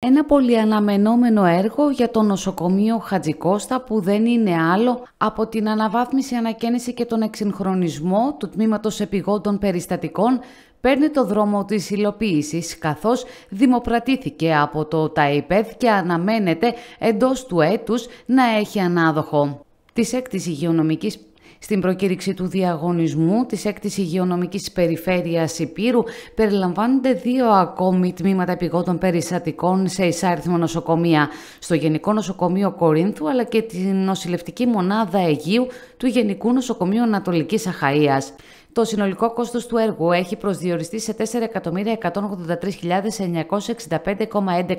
Ένα πολύ αναμενόμενο έργο για το νοσοκομείο Χατζικώστα που δεν είναι άλλο από την αναβάθμιση, ανακαίνιση και τον εξυγχρονισμό του τμήματος επιγόντων περιστατικών παίρνει το δρόμο της υλοποίησης καθώς δημοπρατήθηκε από το ΤΑΙΠΕΔ και αναμένεται εντός του έτους να έχει ανάδοχο. Της έκτης υγειονομικής στην προκήρυξη του διαγωνισμού της 6 Υγειονομικής Περιφέρειας Υπήρου περιλαμβάνονται δύο ακόμη τμήματα επιγόντων περιστατικών σε εισάριθμο νοσοκομεία, στο Γενικό Νοσοκομείο Κορίνθου αλλά και την νοσηλευτική μονάδα Αιγείου του Γενικού Νοσοκομείου Ανατολικής Αχαΐας. Το συνολικό κόστος του έργου έχει προσδιοριστεί σε 4.183.965,11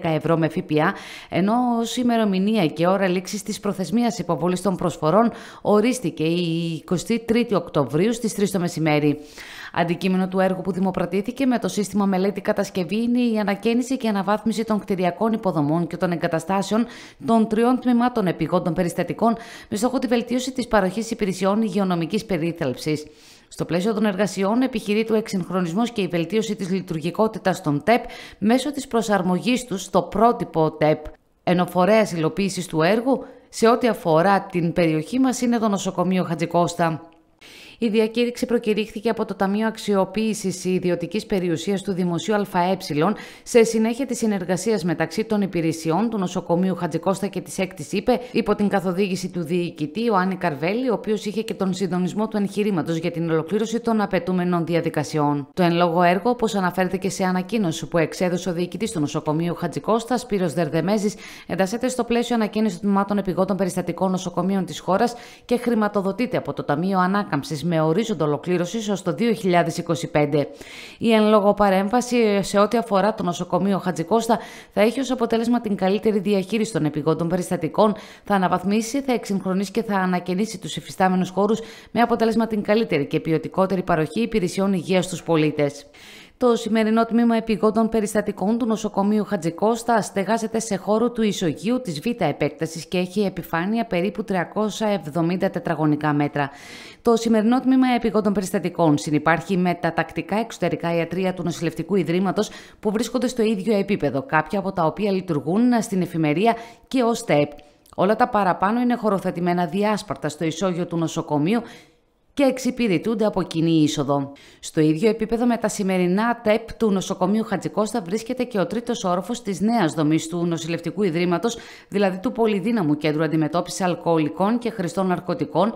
ευρώ με ΦΠΑ, ενώ ως ημερομηνία και ώρα λήξης της προθεσμίας υποβολής των προσφορών ορίστηκε η 23η Οκτωβρίου στις 3 το μεσημέρι. Αντικείμενο του έργου που δημοπρατήθηκε με το σύστημα μελέτη κατασκευή είναι η ανακαίνιση και αναβάθμιση των κτηριακών υποδομών και των εγκαταστάσεων των τριών τμήματων επιγόντων περιστατικών με στόχο τη βελτίωση της παροχής υπηρεσιών υγειονομικής περίθαλψης. Στο πλαίσιο των εργασιών επιχειρεί του εξυγχρονισμός και η βελτίωση της λειτουργικότητας των ΤΕΠ μέσω της προσαρμογής τους στο πρότυπο ΤΕΠ. Ενώ φορέας υλοποίησης του έργου σε ό,τι αφορά την περιοχή μας είναι το νοσοκομείο Χατζικώστα. Η διακήρυξη προκηρύχθηκε από το Ταμείο Αξιοποίησης Ιδιωτικής Περιουσίας του Δημοσίου ΑΕ σε συνέχεια της συνεργασίας μεταξύ των υπηρεσιών του νοσοκομείου Χατζικώστα και της Έκτης ΥΠΕ υπό την καθοδήγηση του διοικητή Ιωάννη Καρβέλη, ο οποίος είχε και τον συντονισμό του εγχειρήματος για την ολοκλήρωση των απαιτούμενων διαδικασιών. Το εν λόγω έργο, όπως αναφέρεται και σε ανακοίνωση που εξέδωσε ο διοικητής του νοσοκομείου Χατζικώστα, Σπύρος Δερδεμέζης, εντασσέται στο πλαίσιο ανακοίνωσης των τμήματων επιγόντων περιστατικών νοσοκομείων της χώρας και χρηματοδοτείται από το Ταμείο Ανάκαμψης με ορίζοντα ολοκλήρωσης ως το 2025. Η εν λόγω παρέμβαση σε ό,τι αφορά το νοσοκομείο Χατζικώστα θα έχει ως αποτέλεσμα την καλύτερη διαχείριση των επιγόντων περιστατικών, θα αναβαθμίσει, θα εξυγχρονίσει και θα ανακαινήσει τους υφιστάμενους χώρους με αποτέλεσμα την καλύτερη και ποιοτικότερη παροχή υπηρεσιών υγείας στους πολίτες. Το σημερινό τμήμα επιγόντων περιστατικών του νοσοκομείου Χατζικώστα στεγάζεται σε χώρο του ισογείου της Β' επέκτασης και έχει επιφάνεια περίπου 370 τετραγωνικά μέτρα. Το σημερινό τμήμα επιγόντων περιστατικών συνεπάρχει με τα τακτικά εξωτερικά ιατρία του Νοσηλευτικού Ιδρύματος που βρίσκονται στο ίδιο επίπεδο, κάποια από τα οποία λειτουργούν στην εφημερία και ως ΤΕΠ. Όλα τα παραπάνω είναι χωροθετημένα διάσπαρτα στο ισόγειο του νοσοκομείου, και εξυπηρετούνται από κοινή είσοδο. Στο ίδιο επίπεδο με τα σημερινά ΤΕΠ του νοσοκομείου Χατζικώστα βρίσκεται και ο τρίτος όροφος της νέας δομής του νοσηλευτικού ιδρύματος, δηλαδή του πολυδύναμου κέντρου αντιμετώπισης αλκοολικών και χρηστών ναρκωτικών,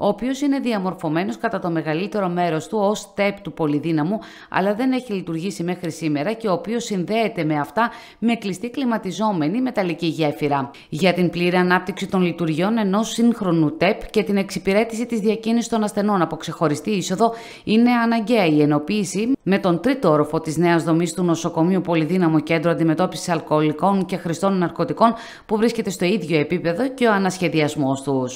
ο οποίος είναι διαμορφωμένος κατά το μεγαλύτερο μέρος του ως τεπ του πολυδύναμου, αλλά δεν έχει λειτουργήσει μέχρι σήμερα και ο οποίος συνδέεται με αυτά με κλειστή κλιματιζόμενη μεταλλική γέφυρα. Για την πλήρη ανάπτυξη των λειτουργιών ενός σύγχρονου TEP και την εξυπηρέτηση της διακίνησης των ασθενών από ξεχωριστή είσοδο, είναι αναγκαία η ενοποίηση με τον τρίτο όροφο της νέας δομής του νοσοκομείου Πολυδύναμο Κέντρο Αντιμετώπισης Αλκοολικών και Χρηστών Ναρκωτικών που βρίσκεται στο ίδιο επίπεδο και ο ανασχεδιασμός τους.